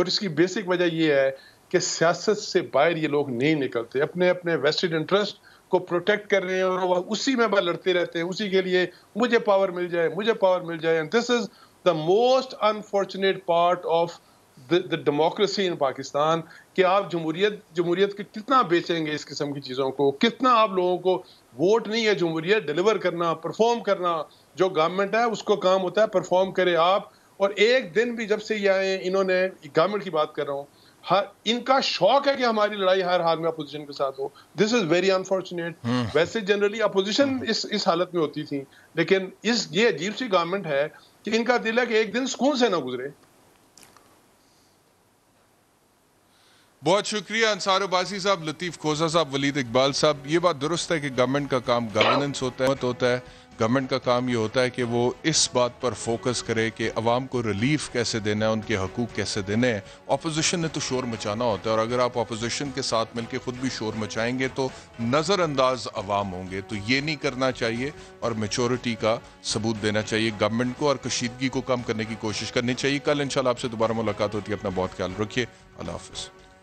और इसकी बेसिक वजह ये है कि सियासत से बाहर ये लोग नहीं निकलते अपने अपने वेस्टेड इंटरेस्ट को प्रोटेक्ट कर रहे हैं और वह उसी में वह लड़ते रहते हैं उसी के लिए मुझे पावर मिल जाए मुझे पावर मिल जाए and this is the most unfortunate part of the democracy in Pakistan कि आप जमहूरियत जमहूरियत के कितना बेचेंगे इस किस्म की चीज़ों को कितना आप लोगों को वोट नहीं है जमहूरियत डिलीवर करना परफॉर्म करना जो गवर्नमेंट है उसको काम होता है परफॉर्म करे आप और एक दिन भी जब से ये आए इन्होंने गवर्नमेंट की बात कर रहा हूँ हर इनका शौक है कि हमारी लड़ाई हर हाल में अपोजिशन के साथ हो दिस इज वेरी अनफॉर्चुनेट वैसे जनरली अपोजिशन हम्म। इस इस हालत में होती थी लेकिन इस ये अजीब सी गवर्नमेंट है कि इनका दिल है कि एक दिन सुकून से ना गुजरे बहुत शुक्रिया अंसार अबासी साहब लतीफ़ खोजा साहब वलीद इकबाल साहब ये बात दुरुस्त है कि गवर्नमेंट का काम गवर्नेंस होता है होता है गवर्नमेंट का काम ये होता है कि वो इस बात पर फोकस करे कि अवाम को रिलीफ कैसे देना है उनके हकूक कैसे देने हैं अपोजिशन ने तो शोर मचाना होता है और अगर आप अपोजिशन के साथ मिलकर ख़ुद भी शोर मचाएंगे तो नज़रअंदाज अवाम होंगे तो ये नहीं करना चाहिए और मेचोरिटी का सबूत देना चाहिए गवर्नमेंट को और कशीदगी को कम करने की कोशिश करनी चाहिए कल इंशाल्लाह आपसे दोबारा मुलाकात होती है अपना बहुत ख्याल रखिए अल्लाह हाफ